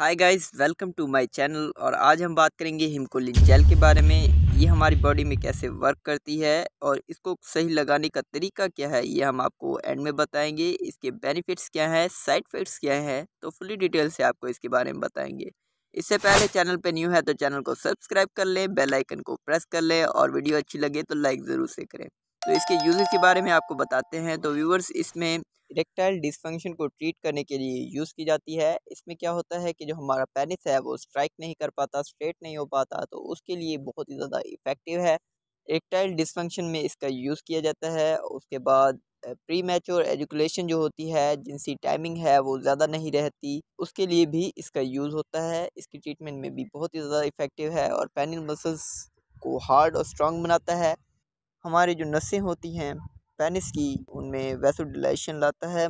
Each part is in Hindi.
hi guys welcome to my channel और आज हम बात करेंगे हिमकोलिन जेल के बारे में ये हमारी बॉडी में कैसे वर्क करती है और इसको सही लगाने का तरीका क्या है ये हम आपको एंड में बताएंगे इसके बेनिफिट्स क्या हैं साइड इफ़ेक्ट्स क्या हैं तो फुली डिटेल से आपको इसके बारे में बताएंगे इससे पहले चैनल पर न्यू है तो चैनल को सब्सक्राइब कर लें बेलाइकन को प्रेस कर लें और वीडियो अच्छी लगे तो लाइक ज़रूर से करें तो इसके यूज़ के बारे में आपको बताते हैं तो व्यूवर्स इसमें इरेक्टाइल डिसफंक्शन को ट्रीट करने के लिए यूज़ की जाती है इसमें क्या होता है कि जो हमारा पेनिस है वो स्ट्राइक नहीं कर पाता स्ट्रेट नहीं हो पाता तो उसके लिए बहुत ही ज़्यादा इफ़ेक्टिव है इरेक्टाइल डिसफंक्शन में इसका यूज़ किया जाता है उसके बाद प्री मैच्योर एजुकुलेशन जो होती है जिनसी टाइमिंग है वो ज़्यादा नहीं रहती उसके लिए भी इसका यूज़ होता है इसकी ट्रीटमेंट में भी बहुत ही ज़्यादा इफ़ेक्टिव है और पेनिन मसल्स को हार्ड और स्ट्रॉन्ग बनाता है हमारी जो नसें होती हैं पेनिस की उनमें वैसोडिलाइशन लाता है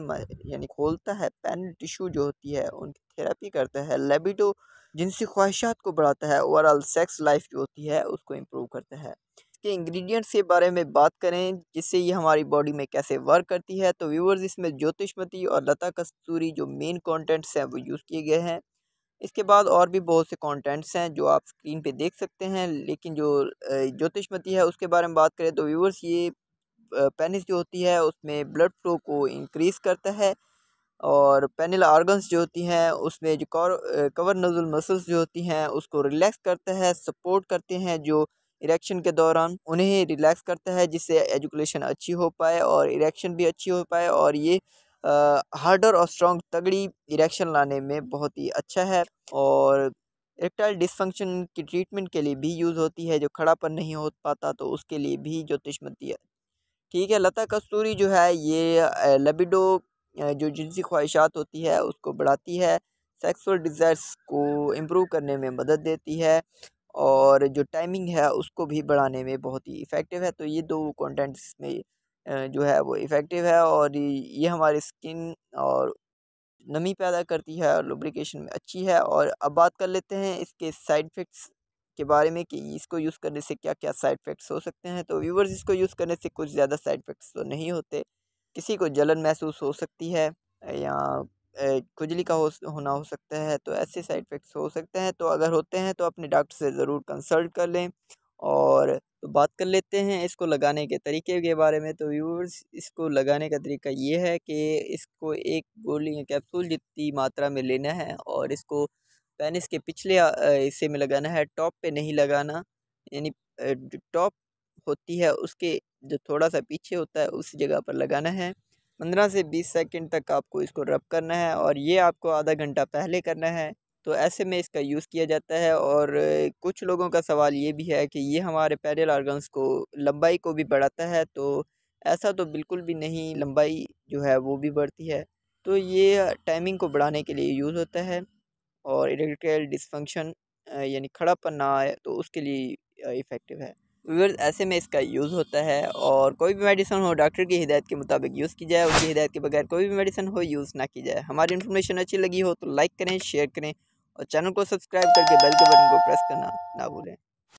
यानी खोलता है पेन टिश्यू जो होती है उनकी थेरेपी करता है लेबिडो जिनसी ख्वाहिशात को बढ़ाता है ओवरऑल सेक्स लाइफ जो होती है उसको इम्प्रूव करता है इसके इंग्रेडिएंट्स के बारे में बात करें जिससे ये हमारी बॉडी में कैसे वर्क करती है तो व्यूवर्स इसमें ज्योतिषमती और लता कस्तूरी जो मेन कंटेंट्स हैं वो यूज़ किए गए हैं इसके बाद और भी बहुत से कंटेंट्स हैं जो आप स्क्रीन पे देख सकते हैं लेकिन जो ज्योतिषमती है उसके बारे में बात करें तो व्यूवर्स ये पेनिस जो होती है उसमें ब्लड फ्लो को इंक्रीज़ करता है और पेनल ऑर्गन्स जो होती हैं उसमें जो कॉर कवर नजुल मसल्स जो होती हैं उसको रिलैक्स करता है सपोर्ट करते हैं जो इरेक्शन के दौरान उन्हें रिलैक्स करता है जिससे एजुकेशन अच्छी हो पाए और इरेक्शन भी अच्छी हो पाए और ये हार्डर और स्ट्रॉन्ग तगड़ी इरेक्शन लाने में बहुत ही अच्छा है और इरेक्टाइल डिसफंक्शन की ट्रीटमेंट के लिए भी यूज़ होती है जो खड़ा पर नहीं हो पाता तो उसके लिए भी जो ज्योतिषमती ठीक है लता कस्तूरी जो है ये लबिडो जो जिनसी ख्वाहिशात होती है उसको बढ़ाती है सेक्सुअल डिज़ायर्स को इम्प्रूव करने में मदद देती है और जो टाइमिंग है उसको भी बढ़ाने में बहुत ही इफ़ेक्टिव है तो ये दो कॉन्टेंट्स इसमें जो है वो इफ़ेक्टिव है और ये हमारी स्किन और नमी पैदा करती है और लुब्रिकेशन में अच्छी है और अब बात कर लेते हैं इसके साइड इफ़ेक्ट्स के बारे में कि इसको यूज़ करने से क्या क्या साइड इफ़ेक्ट्स हो सकते हैं तो व्यूवर्स इसको यूज़ करने से कुछ ज़्यादा साइड इफ़ेक्ट्स तो नहीं होते किसी को जलन महसूस हो सकती है या खुजली का हो होना हो सकता है तो ऐसे साइड इफ़ेक्ट्स हो सकते हैं तो अगर होते हैं तो अपने डॉक्टर से ज़रूर कंसल्ट कर लें और तो बात कर लेते हैं इसको लगाने के तरीके के बारे में तो व्यूवर्स इसको लगाने का तरीका ये है कि इसको एक गोली या कैप्सूल जितनी मात्रा में लेना है और इसको पेनिस के पिछले हिस्से में लगाना है टॉप पे नहीं लगाना यानी टॉप होती है उसके जो थोड़ा सा पीछे होता है उस जगह पर लगाना है पंद्रह से बीस सेकंड तक आपको इसको रब करना है और ये आपको आधा घंटा पहले करना है तो ऐसे में इसका यूज़ किया जाता है और कुछ लोगों का सवाल ये भी है कि ये हमारे पैरल आर्गन्स को लंबाई को भी बढ़ाता है तो ऐसा तो बिल्कुल भी नहीं लंबाई जो है वो भी बढ़ती है तो ये टाइमिंग को बढ़ाने के लिए यूज़ होता है और इलेक्ट्रिकल डिसफंक्शन यानी खड़ापन ना आए तो उसके लिए इफ़ेक्टिव है वीवर्स ऐसे में इसका यूज़ होता है और कोई भी मेडिसन हो डॉक्टर की हिदायत के मुताबिक यूज़ की जाए उसकी हिदायत के बगैर कोई भी मेडिसन हो यूज़ ना की जाए हमारी इन्फॉर्मेशन अच्छी लगी हो तो लाइक करें शेयर करें और चैनल को सब्सक्राइब करके बेल के बटन को प्रेस करना ना भूलें